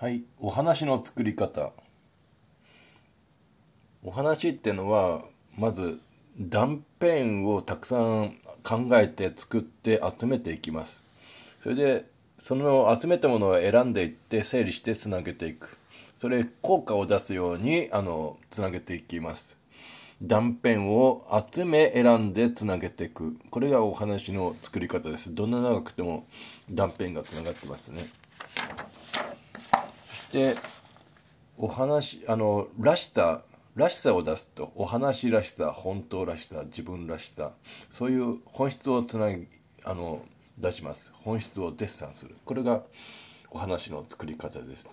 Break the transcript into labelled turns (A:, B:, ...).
A: はいお話の作り方お話ってのはまず断片をたくさん考えて作って集めていきますそれでその集めたものを選んでいって整理してつなげていくそれ効果を出すようにあのつなげていきます断片を集め選んでつなげていくこれがお話の作り方ですどんな長くても断片がつながってますねしてお話あのらしさらしさを出すとお話らしさ本当らしさ自分らしさそういう本質をつなぎあの出します本質をデッサンするこれがお話の
B: 作り方です